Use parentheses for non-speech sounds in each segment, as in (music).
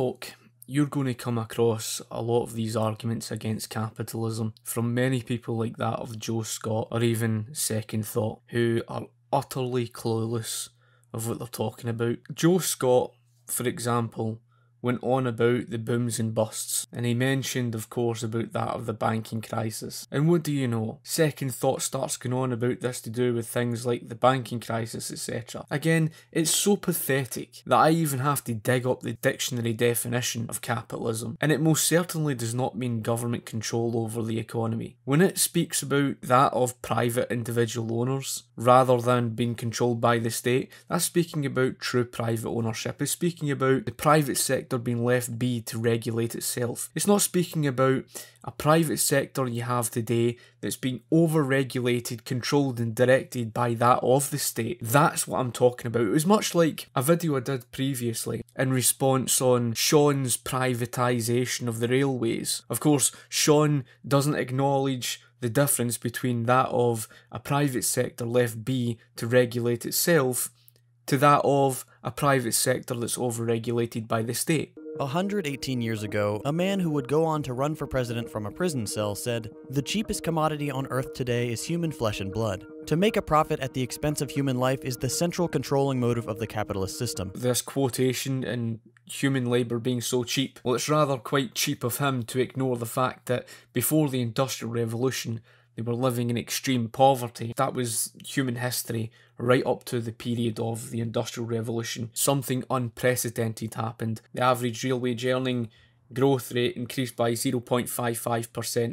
folk, you're going to come across a lot of these arguments against capitalism from many people like that of Joe Scott or even Second Thought, who are utterly clueless of what they're talking about. Joe Scott, for example, went on about the booms and busts, and he mentioned, of course, about that of the banking crisis. And what do you know? Second thought starts going on about this to do with things like the banking crisis, etc. Again, it's so pathetic that I even have to dig up the dictionary definition of capitalism, and it most certainly does not mean government control over the economy. When it speaks about that of private individual owners, rather than being controlled by the state, that's speaking about true private ownership. It's speaking about the private sector sector being left be to regulate itself. It's not speaking about a private sector you have today that's being over-regulated, controlled and directed by that of the state. That's what I'm talking about. It was much like a video I did previously in response on Sean's privatisation of the railways. Of course, Sean doesn't acknowledge the difference between that of a private sector left be to regulate itself to that of a private sector that's overregulated by the state. 118 years ago, a man who would go on to run for president from a prison cell said, The cheapest commodity on earth today is human flesh and blood. To make a profit at the expense of human life is the central controlling motive of the capitalist system. This quotation and human labour being so cheap, well, it's rather quite cheap of him to ignore the fact that before the Industrial Revolution, they were living in extreme poverty. That was human history right up to the period of the Industrial Revolution, something unprecedented happened. The average real wage earning growth rate increased by 0.55%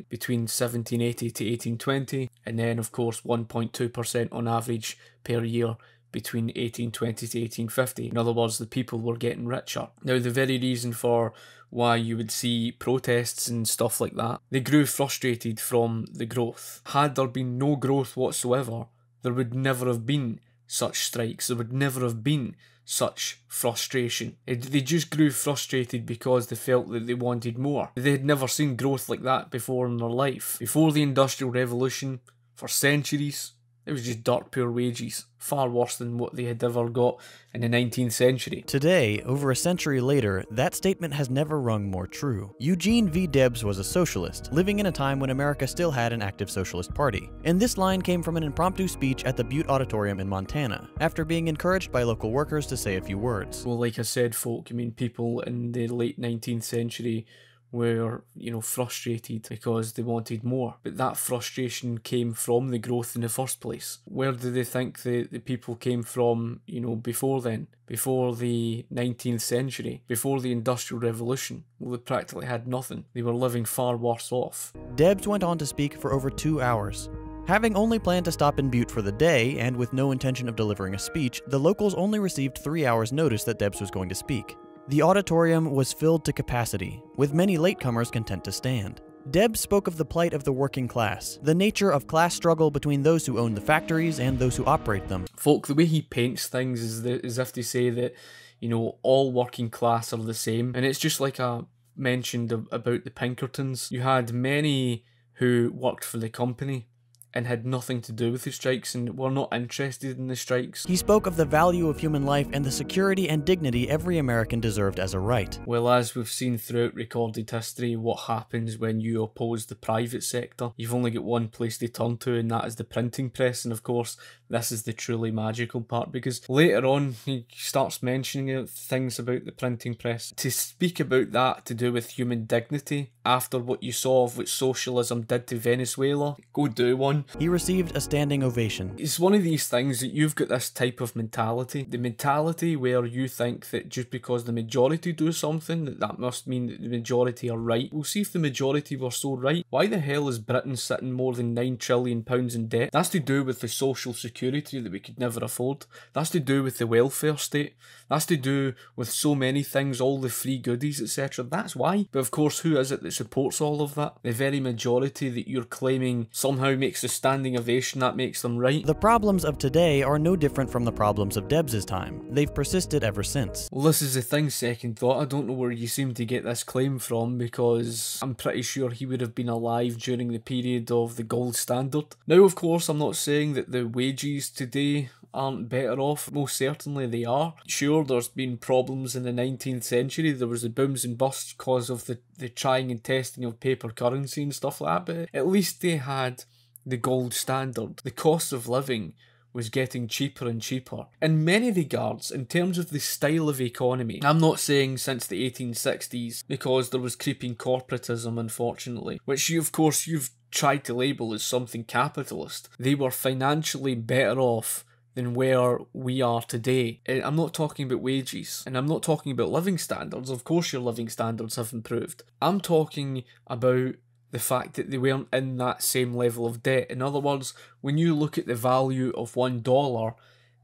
between 1780 to 1820, and then, of course, 1.2% on average per year between 1820 to 1850. In other words, the people were getting richer. Now, the very reason for why you would see protests and stuff like that, they grew frustrated from the growth. Had there been no growth whatsoever, there would never have been such strikes. There would never have been such frustration. It, they just grew frustrated because they felt that they wanted more. They had never seen growth like that before in their life. Before the Industrial Revolution, for centuries, it was just dirt poor wages, far worse than what they had ever got in the 19th century. Today, over a century later, that statement has never rung more true. Eugene V. Debs was a socialist, living in a time when America still had an active socialist party. And this line came from an impromptu speech at the Butte Auditorium in Montana, after being encouraged by local workers to say a few words. Well, like I said, folk, I mean, people in the late 19th century were you know frustrated because they wanted more but that frustration came from the growth in the first place where do they think the, the people came from you know before then before the 19th century before the industrial revolution well they practically had nothing they were living far worse off debs went on to speak for over two hours Having only planned to stop in Butte for the day, and with no intention of delivering a speech, the locals only received three hours' notice that Debs was going to speak. The auditorium was filled to capacity, with many latecomers content to stand. Deb spoke of the plight of the working class, the nature of class struggle between those who own the factories and those who operate them. Folk, the way he paints things is the, as if to say that, you know, all working class are the same. And it's just like I mentioned about the Pinkertons. You had many who worked for the company and had nothing to do with the strikes and were not interested in the strikes. He spoke of the value of human life and the security and dignity every American deserved as a right. Well, as we've seen throughout recorded history, what happens when you oppose the private sector? You've only got one place to turn to, and that is the printing press. And of course, this is the truly magical part because later on he starts mentioning things about the printing press. To speak about that to do with human dignity after what you saw of what socialism did to Venezuela, go do one he received a standing ovation. It's one of these things that you've got this type of mentality, the mentality where you think that just because the majority do something, that that must mean that the majority are right. We'll see if the majority were so right. Why the hell is Britain sitting more than £9 trillion in debt? That's to do with the social security that we could never afford. That's to do with the welfare state. That's to do with so many things, all the free goodies, etc. That's why. But of course, who is it that supports all of that? The very majority that you're claiming somehow makes the a standing ovation that makes them right. The problems of today are no different from the problems of Debs' time. They've persisted ever since. Well, this is the thing, second thought. I don't know where you seem to get this claim from because I'm pretty sure he would have been alive during the period of the gold standard. Now, of course, I'm not saying that the wages today aren't better off. Most certainly they are. Sure, there's been problems in the 19th century. There was the booms and busts because of the, the trying and testing of paper currency and stuff like that, but at least they had the gold standard. The cost of living was getting cheaper and cheaper. In many regards, in terms of the style of economy, I'm not saying since the 1860s because there was creeping corporatism, unfortunately, which you, of course, you've tried to label as something capitalist. They were financially better off than where we are today. I'm not talking about wages and I'm not talking about living standards. Of course, your living standards have improved. I'm talking about the fact that they weren't in that same level of debt. In other words, when you look at the value of one dollar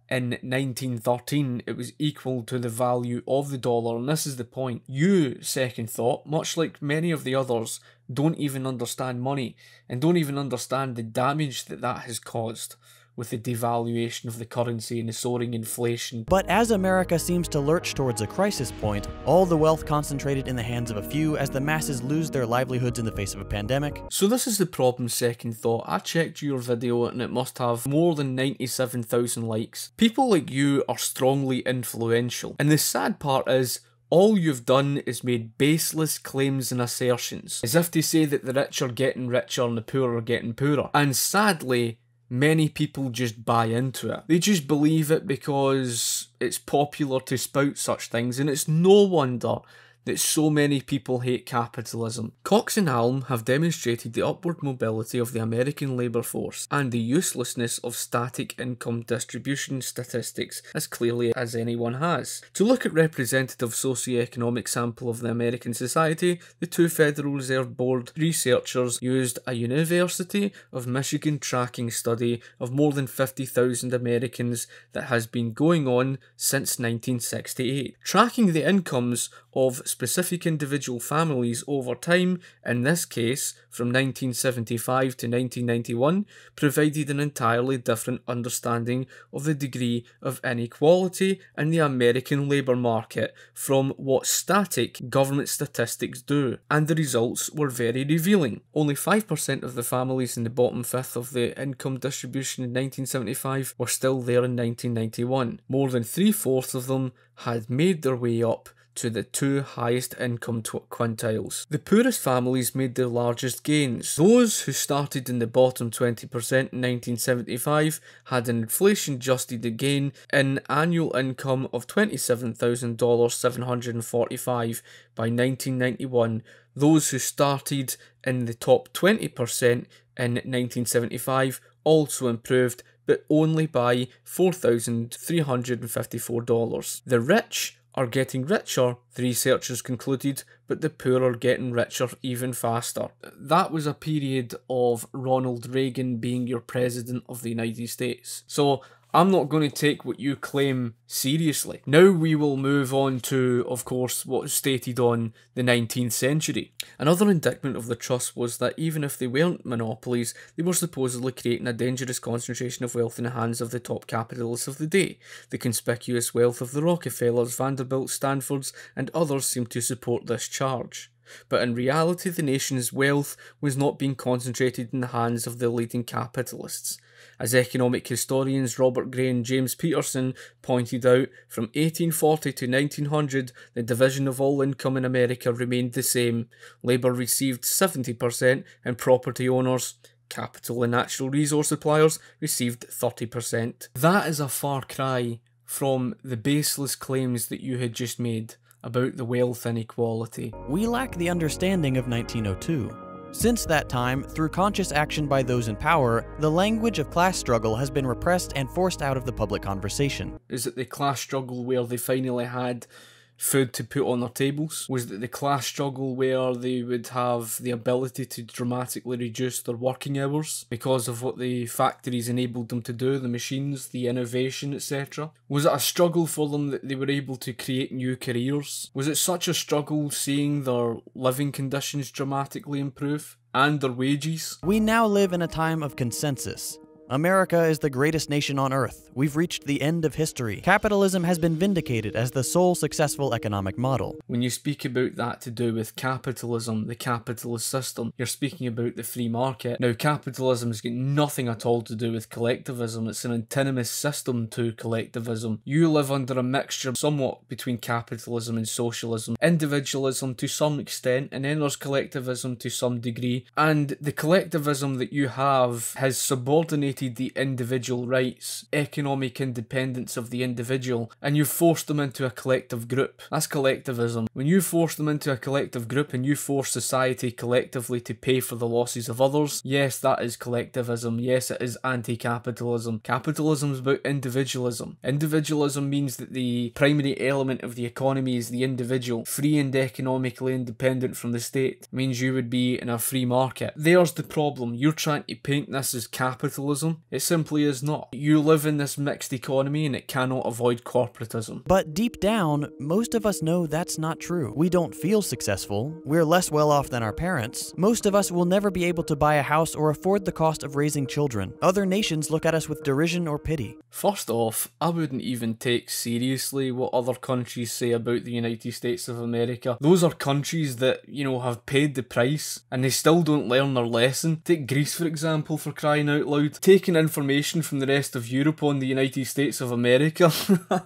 in 1913, it was equal to the value of the dollar, and this is the point. You, second thought, much like many of the others, don't even understand money and don't even understand the damage that that has caused with the devaluation of the currency and the soaring inflation. But as America seems to lurch towards a crisis point, all the wealth concentrated in the hands of a few as the masses lose their livelihoods in the face of a pandemic. So this is the problem second thought. I checked your video and it must have more than 97,000 likes. People like you are strongly influential. And the sad part is, all you've done is made baseless claims and assertions, as if to say that the rich are getting richer and the poor are getting poorer. And sadly, many people just buy into it. They just believe it because it's popular to spout such things, and it's no wonder that so many people hate capitalism. Cox and Alm have demonstrated the upward mobility of the American labour force and the uselessness of static income distribution statistics as clearly as anyone has. To look at representative socioeconomic sample of the American society, the two Federal Reserve Board researchers used a University of Michigan tracking study of more than 50,000 Americans that has been going on since 1968, tracking the incomes of specific individual families over time, in this case from 1975 to 1991, provided an entirely different understanding of the degree of inequality in the American labour market from what static government statistics do, and the results were very revealing. Only 5% of the families in the bottom fifth of the income distribution in 1975 were still there in 1991. More than three fourths of them had made their way up to the two highest income quintiles. The poorest families made the largest gains. Those who started in the bottom 20% in 1975 had an inflation adjusted gain in annual income of $27,745 by 1991. Those who started in the top 20% in 1975 also improved but only by $4,354. The rich are getting richer, the researchers concluded, but the poor are getting richer even faster. That was a period of Ronald Reagan being your president of the United States. So I'm not going to take what you claim seriously. Now we will move on to, of course, what was stated on the 19th century. Another indictment of the trust was that even if they weren't monopolies, they were supposedly creating a dangerous concentration of wealth in the hands of the top capitalists of the day. The conspicuous wealth of the Rockefellers, Vanderbilt, Stanfords, and others seemed to support this charge but in reality the nation's wealth was not being concentrated in the hands of the leading capitalists. As economic historians Robert Gray and James Peterson pointed out, from 1840 to 1900, the division of all income in America remained the same. Labour received 70% and property owners capital and natural resource suppliers received 30%. That is a far cry from the baseless claims that you had just made about the wealth inequality. We lack the understanding of 1902. Since that time, through conscious action by those in power, the language of class struggle has been repressed and forced out of the public conversation. Is it the class struggle where they finally had food to put on their tables was that the class struggle where they would have the ability to dramatically reduce their working hours because of what the factories enabled them to do, the machines, the innovation, etc. Was it a struggle for them that they were able to create new careers? Was it such a struggle seeing their living conditions dramatically improve? and their wages. We now live in a time of consensus, America is the greatest nation on earth. We've reached the end of history. Capitalism has been vindicated as the sole successful economic model. When you speak about that to do with capitalism, the capitalist system, you're speaking about the free market. Now, capitalism has got nothing at all to do with collectivism. It's an antinomous system to collectivism. You live under a mixture somewhat between capitalism and socialism, individualism to some extent, and then there's collectivism to some degree. And the collectivism that you have has subordinated limited the individual rights, economic independence of the individual, and you force them into a collective group. That's collectivism. When you force them into a collective group and you force society collectively to pay for the losses of others, yes, that is collectivism. Yes, it is anti capitalism. Capitalism is about individualism. Individualism means that the primary element of the economy is the individual, free and economically independent from the state. Means you would be in a free market. There's the problem. You're trying to paint this as capitalism capitalism. It simply is not. You live in this mixed economy and it cannot avoid corporatism. But deep down, most of us know that's not true. We don't feel successful, we're less well off than our parents, most of us will never be able to buy a house or afford the cost of raising children. Other nations look at us with derision or pity. First off, I wouldn't even take seriously what other countries say about the United States of America. Those are countries that, you know, have paid the price and they still don't learn their lesson. Take Greece, for example, for crying out loud. Take taking information from the rest of Europe and the United States of America.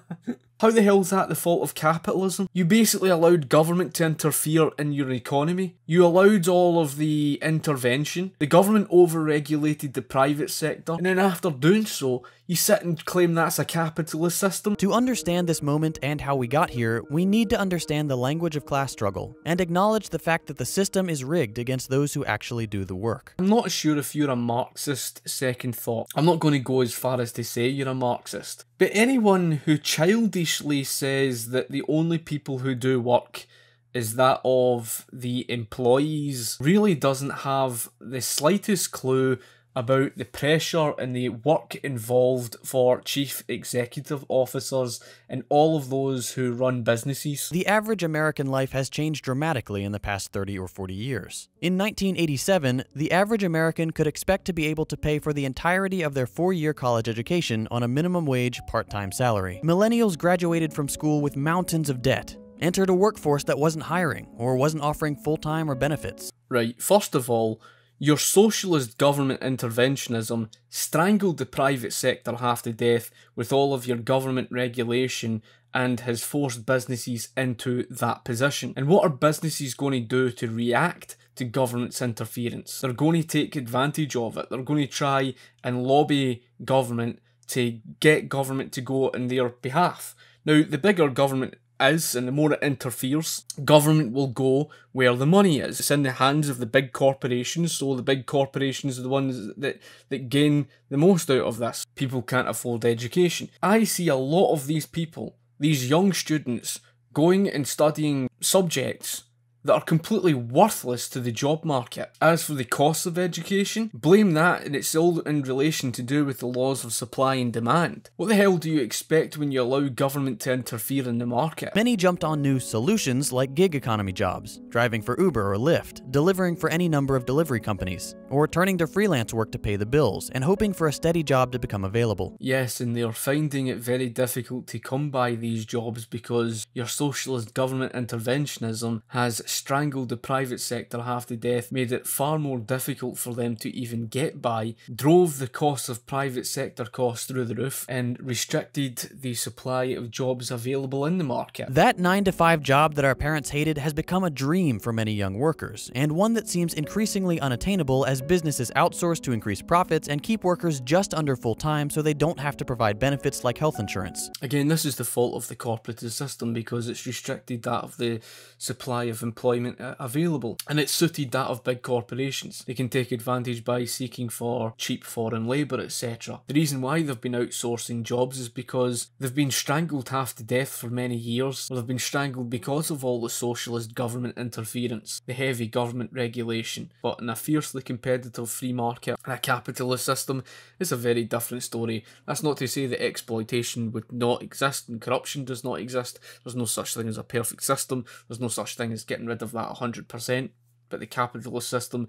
(laughs) How the hell is that the fault of capitalism? You basically allowed government to interfere in your economy. You allowed all of the intervention. The government overregulated the private sector. And then after doing so, you sit and claim that's a capitalist system. To understand this moment and how we got here, we need to understand the language of class struggle and acknowledge the fact that the system is rigged against those who actually do the work. I'm not sure if you're a Marxist second thought. I'm not going to go as far as to say you're a Marxist. But anyone who childishly says that the only people who do work is that of the employees really doesn't have the slightest clue about the pressure and the work involved for chief executive officers and all of those who run businesses. The average American life has changed dramatically in the past 30 or 40 years. In 1987, the average American could expect to be able to pay for the entirety of their four year college education on a minimum wage, part time salary. Millennials graduated from school with mountains of debt, entered a workforce that wasn't hiring or wasn't offering full time or benefits. Right, first of all, your socialist government interventionism strangled the private sector half to death with all of your government regulation and has forced businesses into that position. And what are businesses going to do to react to government's interference? They're going to take advantage of it. They're going to try and lobby government to get government to go on their behalf. Now, the bigger government is and the more it interferes, government will go where the money is. It's in the hands of the big corporations, so the big corporations are the ones that, that gain the most out of this. People can't afford education. I see a lot of these people, these young students, going and studying subjects that are completely worthless to the job market. As for the cost of education, blame that and it's all in relation to do with the laws of supply and demand. What the hell do you expect when you allow government to interfere in the market? Many jumped on new solutions like gig economy jobs, driving for Uber or Lyft, delivering for any number of delivery companies, or turning to freelance work to pay the bills and hoping for a steady job to become available. Yes, and they are finding it very difficult to come by these jobs because your socialist government interventionism has strangled the private sector half to death, made it far more difficult for them to even get by, drove the costs of private sector costs through the roof, and restricted the supply of jobs available in the market. That 9 to 5 job that our parents hated has become a dream for many young workers, and one that seems increasingly unattainable as businesses outsource to increase profits and keep workers just under full time so they don't have to provide benefits like health insurance. Again, this is the fault of the corporatist system because it's restricted that of the supply of employment uh, available. And it suited that of big corporations. They can take advantage by seeking for cheap foreign labour, etc. The reason why they've been outsourcing jobs is because they've been strangled half to death for many years, or they've been strangled because of all the socialist government interference, the heavy government regulation. But in a fiercely competitive free market and a capitalist system, it's a very different story. That's not to say that exploitation would not exist and corruption does not exist. There's no such thing as a perfect system. There's no no such thing as getting rid of that 100%, but the capitalist system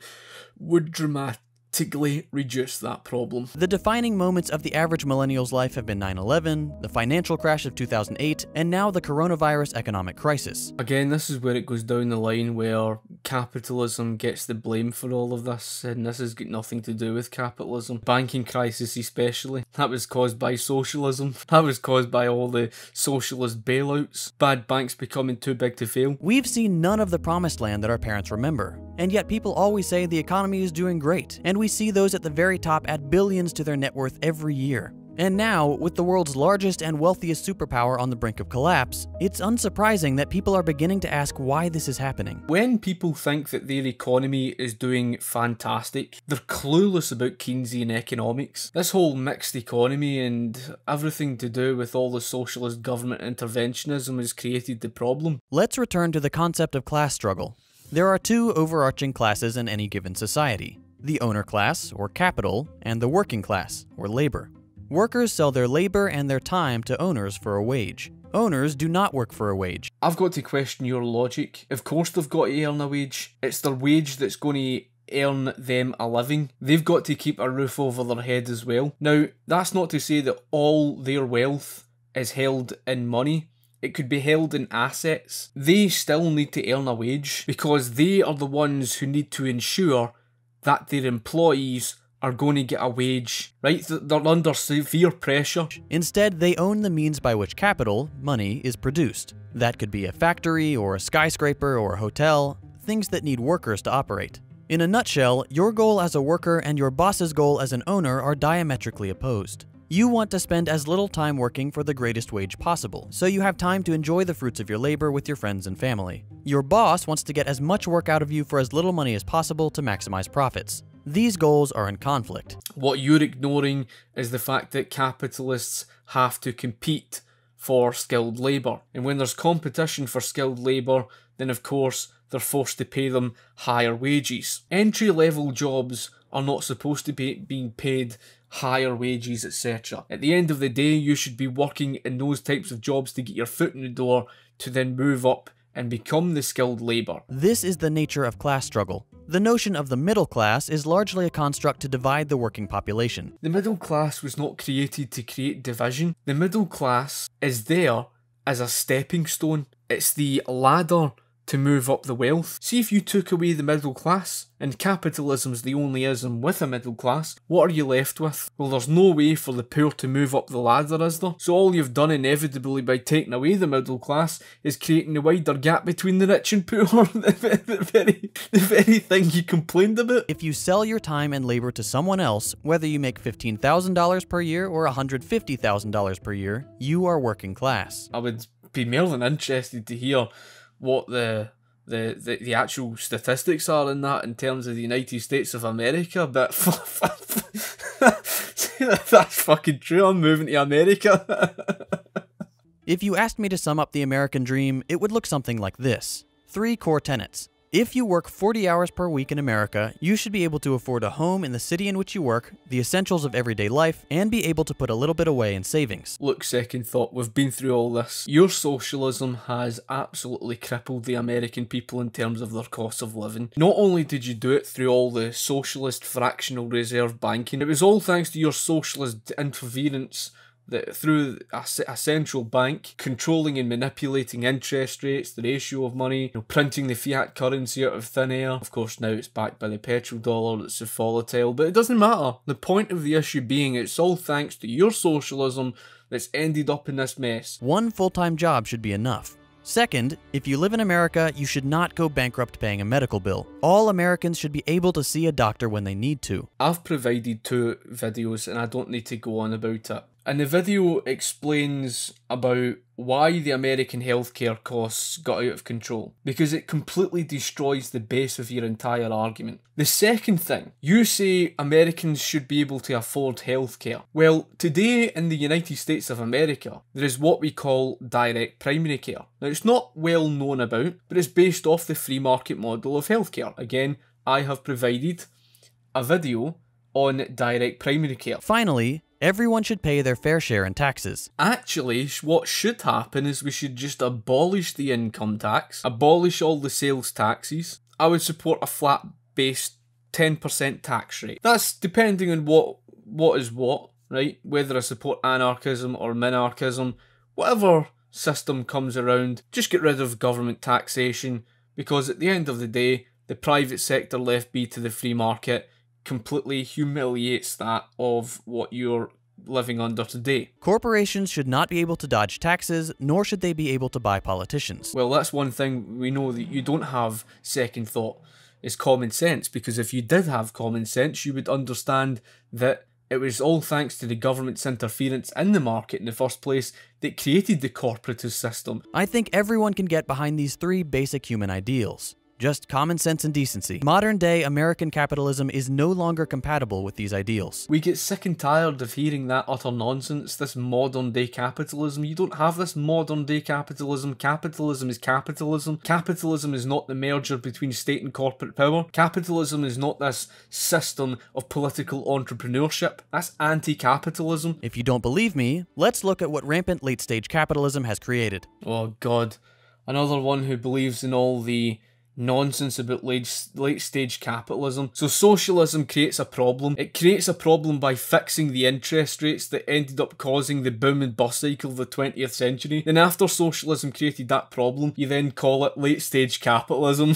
would dramat- significantly reduce that problem. The defining moments of the average millennial's life have been 9-11, the financial crash of 2008, and now the coronavirus economic crisis. Again, this is where it goes down the line where capitalism gets the blame for all of this, and this has got nothing to do with capitalism. Banking crisis especially, that was caused by socialism, (laughs) that was caused by all the socialist bailouts, bad banks becoming too big to fail. We've seen none of the promised land that our parents remember, and yet people always say the economy is doing great, and and we see those at the very top add billions to their net worth every year. And now, with the world's largest and wealthiest superpower on the brink of collapse, it's unsurprising that people are beginning to ask why this is happening. When people think that their economy is doing fantastic, they're clueless about Keynesian economics. This whole mixed economy and everything to do with all the socialist government interventionism has created the problem. Let's return to the concept of class struggle. There are two overarching classes in any given society the owner class, or capital, and the working class, or labor. Workers sell their labor and their time to owners for a wage. Owners do not work for a wage. I've got to question your logic. Of course, they've got to earn a wage. It's their wage that's going to earn them a living. They've got to keep a roof over their head as well. Now, that's not to say that all their wealth is held in money. It could be held in assets. They still need to earn a wage because they are the ones who need to ensure that their employees are going to get a wage, right? They're under severe pressure. Instead, they own the means by which capital, money, is produced. That could be a factory or a skyscraper or a hotel, things that need workers to operate. In a nutshell, your goal as a worker and your boss's goal as an owner are diametrically opposed. You want to spend as little time working for the greatest wage possible, so you have time to enjoy the fruits of your labor with your friends and family. Your boss wants to get as much work out of you for as little money as possible to maximize profits. These goals are in conflict. What you're ignoring is the fact that capitalists have to compete for skilled labour. And when there's competition for skilled labour, then of course they're forced to pay them higher wages. Entry level jobs are not supposed to be being paid higher wages, etc. At the end of the day, you should be working in those types of jobs to get your foot in the door to then move up and become the skilled labour. This is the nature of class struggle. The notion of the middle class is largely a construct to divide the working population. The middle class was not created to create division. The middle class is there as a stepping stone. It's the ladder to move up the wealth. See if you took away the middle class, and capitalism's the only ism with a middle class, what are you left with? Well, there's no way for the poor to move up the ladder, is there? So all you've done inevitably by taking away the middle class is creating a wider gap between the rich and poor, (laughs) the, very, the very thing you complained about. If you sell your time and labor to someone else, whether you make $15,000 per year or $150,000 per year, you are working class. I would be more than interested to hear what the the, the, the actual statistics are in that in terms of the United States of America, but (laughs) (laughs) that's fucking true. I'm moving to America. if you asked me to sum up the American dream, it would look something like this three core tenets if you work 40 hours per week in America, you should be able to afford a home in the city in which you work, the essentials of everyday life, and be able to put a little bit away in savings. Look, second thought, we've been through all this. Your socialism has absolutely crippled the American people in terms of their cost of living. Not only did you do it through all the socialist fractional reserve banking, it was all thanks to your socialist interference that through a, a, central bank controlling and manipulating interest rates, the ratio of money, you know, printing the fiat currency out of thin air. Of course, now it's backed by the petrol dollar that's so volatile, but it doesn't matter. The point of the issue being it's all thanks to your socialism that's ended up in this mess. One full time job should be enough. Second, if you live in America, you should not go bankrupt paying a medical bill. All Americans should be able to see a doctor when they need to. I've provided two videos and I don't need to go on about it. And the video explains about why the American healthcare costs got out of control, because it completely destroys the base of your entire argument. The second thing, you say Americans should be able to afford healthcare. Well, today in the United States of America, there is what we call direct primary care. Now, it's not well known about, but it's based off the free market model of healthcare. Again, I have provided a video on direct primary care. Finally, Everyone should pay their fair share in taxes. Actually, what should happen is we should just abolish the income tax, abolish all the sales taxes. I would support a flat based 10% tax rate. That's depending on what what is what, right? Whether I support anarchism or minarchism, whatever system comes around, just get rid of government taxation because at the end of the day, the private sector left be to the free market completely humiliates that of what you're living under today. Corporations should not be able to dodge taxes, nor should they be able to buy politicians. Well, that's one thing we know that you don't have second thought is common sense, because if you did have common sense, you would understand that it was all thanks to the government's interference in the market in the first place that created the corporatist system. I think everyone can get behind these three basic human ideals. Just common sense and decency. Modern day American capitalism is no longer compatible with these ideals. We get sick and tired of hearing that utter nonsense, this modern day capitalism. You don't have this modern day capitalism. Capitalism is capitalism. Capitalism is not the merger between state and corporate power. Capitalism is not this system of political entrepreneurship. That's anti capitalism. If you don't believe me, let's look at what rampant late stage capitalism has created. Oh, God. Another one who believes in all the nonsense about late, late stage capitalism. So socialism creates a problem. It creates a problem by fixing the interest rates that ended up causing the boom and bust cycle of the 20th century. Then after socialism created that problem, you then call it late stage capitalism. (laughs)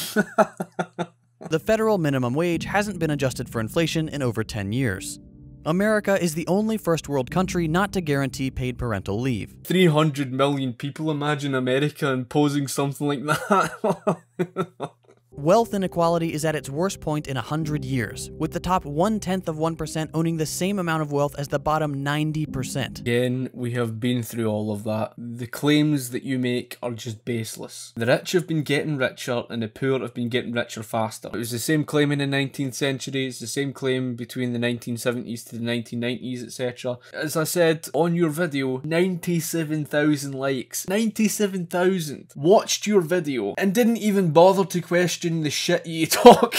the federal minimum wage hasn't been adjusted for inflation in over 10 years. America is the only first world country not to guarantee paid parental leave. 300 million people, imagine America imposing something like that. (laughs) Wealth inequality is at its worst point in 100 years, with the top one tenth of 1% owning the same amount of wealth as the bottom 90%. Again, we have been through all of that. The claims that you make are just baseless. The rich have been getting richer and the poor have been getting richer faster. It was the same claim in the 19th century, it's the same claim between the 1970s to the 1990s, etc. As I said on your video, 97,000 likes. 97,000 watched your video and didn't even bother to question question the shit you talk.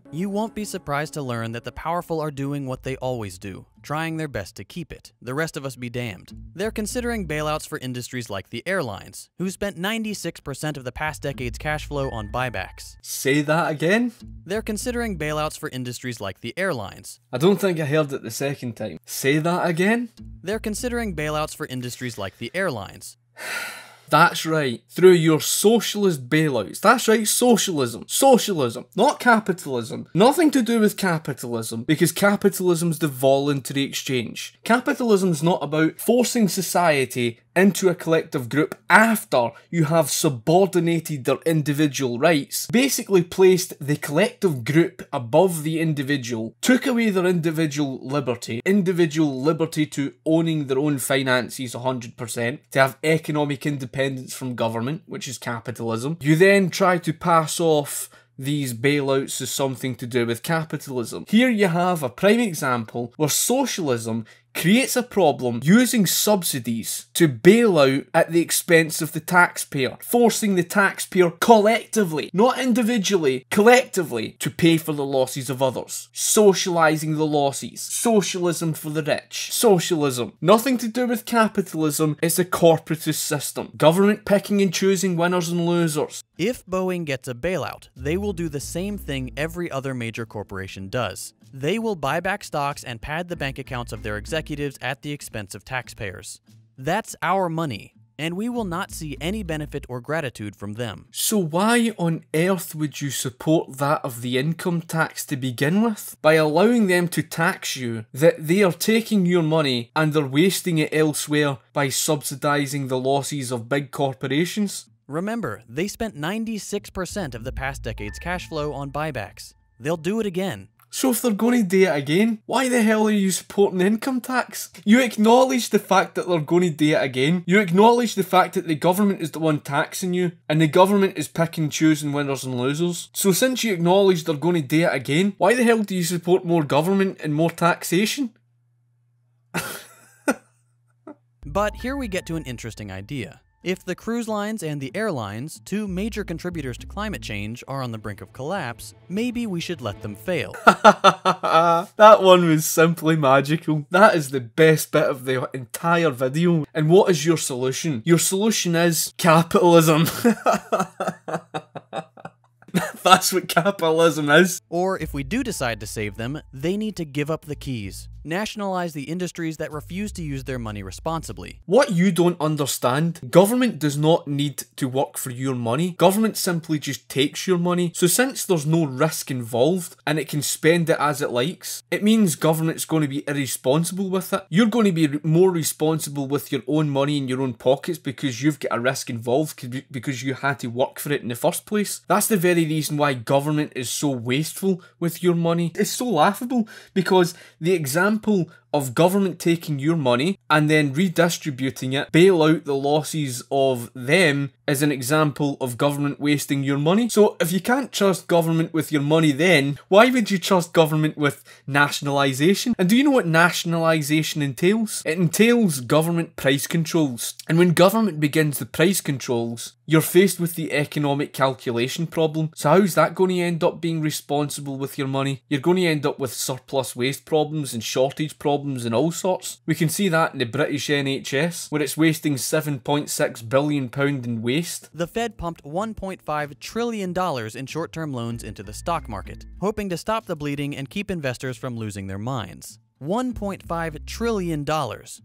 (laughs) you won't be surprised to learn that the powerful are doing what they always do, trying their best to keep it. The rest of us be damned. They're considering bailouts for industries like the airlines, who spent 96% of the past decade's cash flow on buybacks. Say that again? They're considering bailouts for industries like the airlines. I don't think I heard it the second time. Say that again? They're considering bailouts for industries like the airlines. (sighs) (sighs) That's right, through your socialist bailouts. That's right, socialism. Socialism, not capitalism. Nothing to do with capitalism, because capitalism's the voluntary exchange. Capitalism's not about forcing society into a collective group after you have subordinated their individual rights, basically placed the collective group above the individual, took away their individual liberty, individual liberty to owning their own finances 100%, to have economic independence independence from government, which is capitalism. You then try to pass off these bailouts as something to do with capitalism. Here you have a prime example where socialism creates a problem using subsidies to bail out at the expense of the taxpayer, forcing the taxpayer collectively, not individually, collectively, to pay for the losses of others. Socialising the losses. Socialism for the rich. Socialism. Nothing to do with capitalism, it's a corporatist system. Government picking and choosing winners and losers. If Boeing gets a bailout, they will do the same thing every other major corporation does. They will buy back stocks and pad the bank accounts of their executives executives at the expense of taxpayers. That's our money, and we will not see any benefit or gratitude from them. So, why on earth would you support that of the income tax to begin with? By allowing them to tax you, that they are taking your money and they're wasting it elsewhere by subsidising the losses of big corporations? Remember, they spent 96% of the past decade's cash flow on buybacks. They'll do it again. So if they're going to do it again, why the hell are you supporting income tax? You acknowledge the fact that they're going to do it again. You acknowledge the fact that the government is the one taxing you, and the government is picking, choosing winners and losers. So since you acknowledge they're going to do it again, why the hell do you support more government and more taxation? but here we get to an interesting idea. If the cruise lines and the airlines, two major contributors to climate change, are on the brink of collapse, maybe we should let them fail. (laughs) that one was simply magical. That is the best bit of the entire video. And what is your solution? Your solution is capitalism. (laughs) That's what capitalism is. Or if we do decide to save them, they need to give up the keys nationalize the industries that refuse to use their money responsibly. What you don't understand, government does not need to work for your money. Government simply just takes your money. So since there's no risk involved and it can spend it as it likes, it means government's going to be irresponsible with it. You're going to be more responsible with your own money in your own pockets because you've got a risk involved because you had to work for it in the first place. That's the very reason why government is so wasteful with your money. It's so laughable because the example example of government taking your money and then redistributing it, bail out the losses of them is an example of government wasting your money. So if you can't trust government with your money then, why would you trust government with nationalisation? And do you know what nationalisation entails? It entails government price controls. And when government begins the price controls, you're faced with the economic calculation problem. So how's that going to end up being responsible with your money? You're going to end up with surplus waste problems and shortage problems problems and all sorts. We can see that in the British NHS, where it's wasting £7.6 billion in waste. The Fed pumped $1.5 trillion in short term loans into the stock market, hoping to stop the bleeding and keep investors from losing their minds. $1.5 trillion,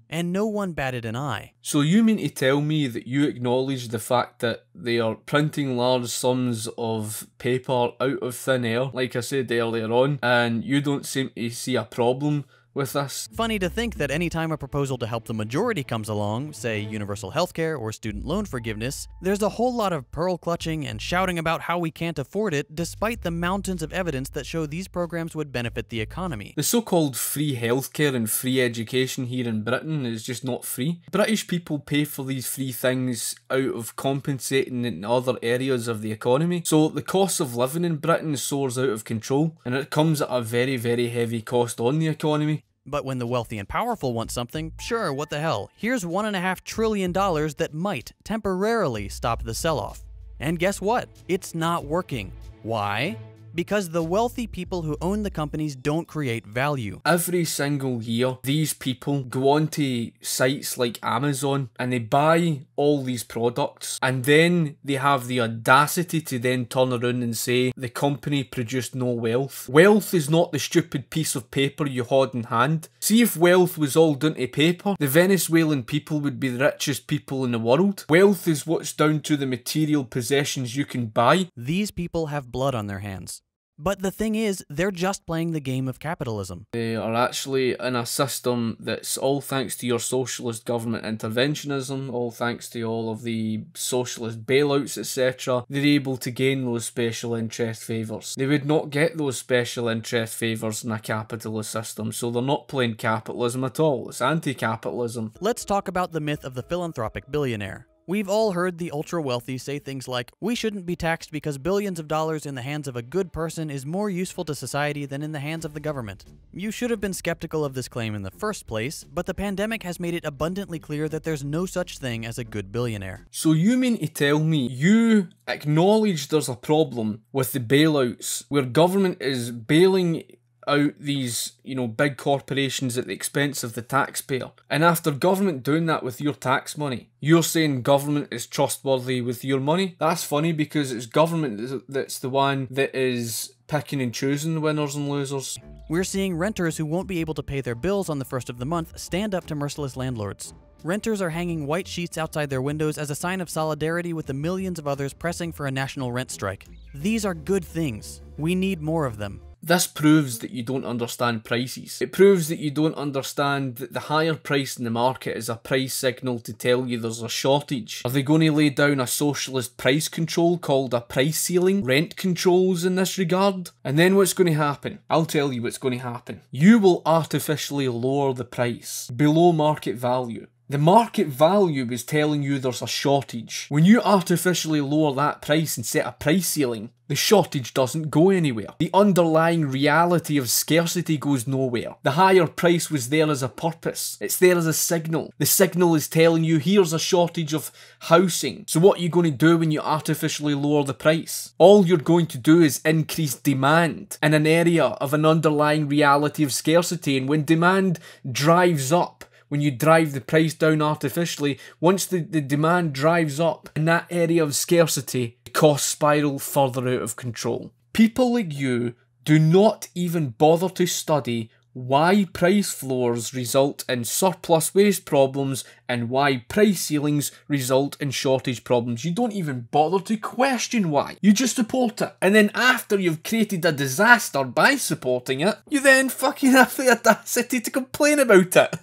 and no one batted an eye. So, you mean to tell me that you acknowledge the fact that they are printing large sums of paper out of thin air, like I said earlier on, and you don't seem to see a problem with us. Funny to think that any time a proposal to help the majority comes along, say universal healthcare or student loan forgiveness, there's a whole lot of pearl clutching and shouting about how we can't afford it, despite the mountains of evidence that show these programs would benefit the economy. The so-called free healthcare and free education here in Britain is just not free. British people pay for these free things out of compensating in other areas of the economy, so the cost of living in Britain soars out of control, and it comes at a very, very heavy cost on the economy. But when the wealthy and powerful want something, sure, what the hell, here's $1.5 trillion that might temporarily stop the sell off. And guess what? It's not working. Why? because the wealthy people who own the companies don't create value. Every single year, these people go onto sites like Amazon and they buy all these products and then they have the audacity to then turn around and say the company produced no wealth. Wealth is not the stupid piece of paper you hold in hand. See if wealth was all done to paper, the Venezuelan people would be the richest people in the world. Wealth is what's down to the material possessions you can buy. These people have blood on their hands. But the thing is, they're just playing the game of capitalism. They are actually in a system that's all thanks to your socialist government interventionism, all thanks to all of the socialist bailouts, etc. They're able to gain those special interest favours. They would not get those special interest favours in a capitalist system, so they're not playing capitalism at all. It's anti capitalism. Let's talk about the myth of the philanthropic billionaire. We've all heard the ultra wealthy say things like, We shouldn't be taxed because billions of dollars in the hands of a good person is more useful to society than in the hands of the government. You should have been skeptical of this claim in the first place, but the pandemic has made it abundantly clear that there's no such thing as a good billionaire. So you mean to tell me you acknowledge there's a problem with the bailouts where government is bailing out these, you know, big corporations at the expense of the taxpayer. And after government doing that with your tax money, you're saying government is trustworthy with your money? That's funny because it's government that's the one that is picking and choosing the winners and losers. We're seeing renters who won't be able to pay their bills on the first of the month stand up to merciless landlords. Renters are hanging white sheets outside their windows as a sign of solidarity with the millions of others pressing for a national rent strike. These are good things. We need more of them. This proves that you don't understand prices. It proves that you don't understand that the higher price in the market is a price signal to tell you there's a shortage. Are they going to lay down a socialist price control called a price ceiling? Rent controls in this regard? And then what's going to happen? I'll tell you what's going to happen. You will artificially lower the price below market value the market value is telling you there's a shortage. When you artificially lower that price and set a price ceiling, the shortage doesn't go anywhere. The underlying reality of scarcity goes nowhere. The higher price was there as a purpose. It's there as a signal. The signal is telling you here's a shortage of housing. So what are you going to do when you artificially lower the price? All you're going to do is increase demand in an area of an underlying reality of scarcity. And when demand drives up, when you drive the price down artificially, once the, the demand drives up in that area of scarcity, the costs spiral further out of control. People like you do not even bother to study why price floors result in surplus waste problems and why price ceilings result in shortage problems. You don't even bother to question why. You just support it. And then after you've created a disaster by supporting it, you then fucking (laughs) have the audacity to complain about it.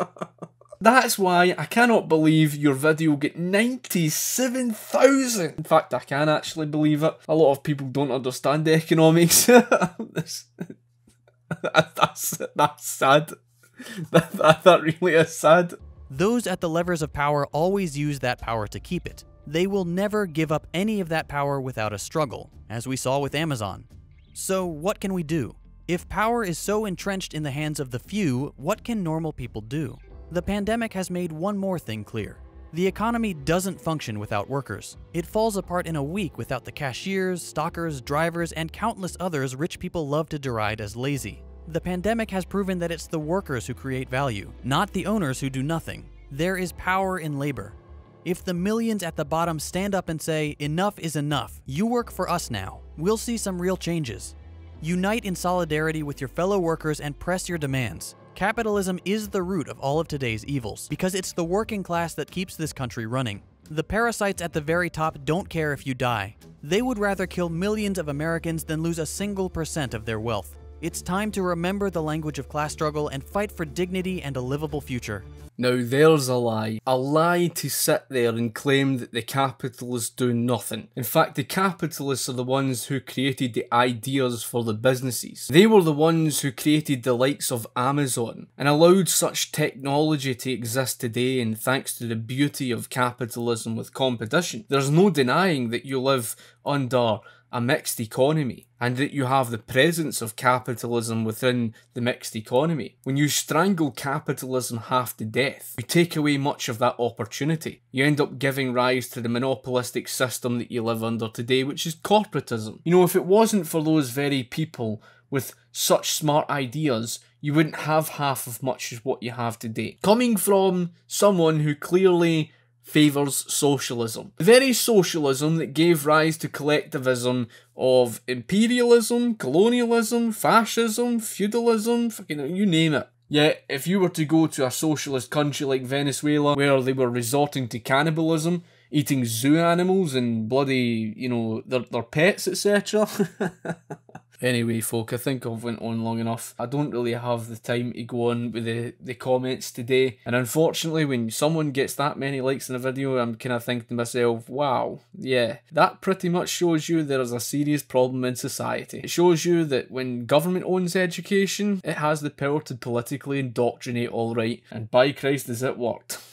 (laughs) That's why I cannot believe your video get 97,000. In fact, I can actually believe it. A lot of people don't understand economics. (laughs) (laughs) that's that's sad. That, that, that really is sad. Those at the levers of power always use that power to keep it. They will never give up any of that power without a struggle, as we saw with Amazon. So what can we do? If power is so entrenched in the hands of the few, what can normal people do? The pandemic has made one more thing clear. The economy doesn't function without workers. It falls apart in a week without the cashiers, stockers, drivers, and countless others rich people love to deride as lazy. The pandemic has proven that it's the workers who create value, not the owners who do nothing. There is power in labor. If the millions at the bottom stand up and say, enough is enough, you work for us now, we'll see some real changes. Unite in solidarity with your fellow workers and press your demands. Capitalism is the root of all of today's evils, because it's the working class that keeps this country running. The parasites at the very top don't care if you die. They would rather kill millions of Americans than lose a single percent of their wealth. It's time to remember the language of class struggle and fight for dignity and a livable future. Now there's a lie. A lie to sit there and claim that the capitalists do nothing. In fact, the capitalists are the ones who created the ideas for the businesses. They were the ones who created the likes of Amazon and allowed such technology to exist today and thanks to the beauty of capitalism with competition. There's no denying that you live under a mixed economy and that you have the presence of capitalism within the mixed economy. When you strangle capitalism half to death, you take away much of that opportunity. You end up giving rise to the monopolistic system that you live under today, which is corporatism. You know, if it wasn't for those very people with such smart ideas, you wouldn't have half of much as what you have today. Coming from someone who clearly favours socialism. The very socialism that gave rise to collectivism of imperialism, colonialism, fascism, feudalism, fucking you name it. Yet, if you were to go to a socialist country like Venezuela, where they were resorting to cannibalism, eating zoo animals and bloody, you know, their, their pets, etc. (laughs) Anyway, folk, I think I've went on long enough. I don't really have the time to go on with the, the comments today. And unfortunately, when someone gets that many likes in a video, I'm kind of thinking to myself, wow, yeah, that pretty much shows you there is a serious problem in society. It shows you that when government owns education, it has the power to politically indoctrinate all right. And by Christ, has it worked.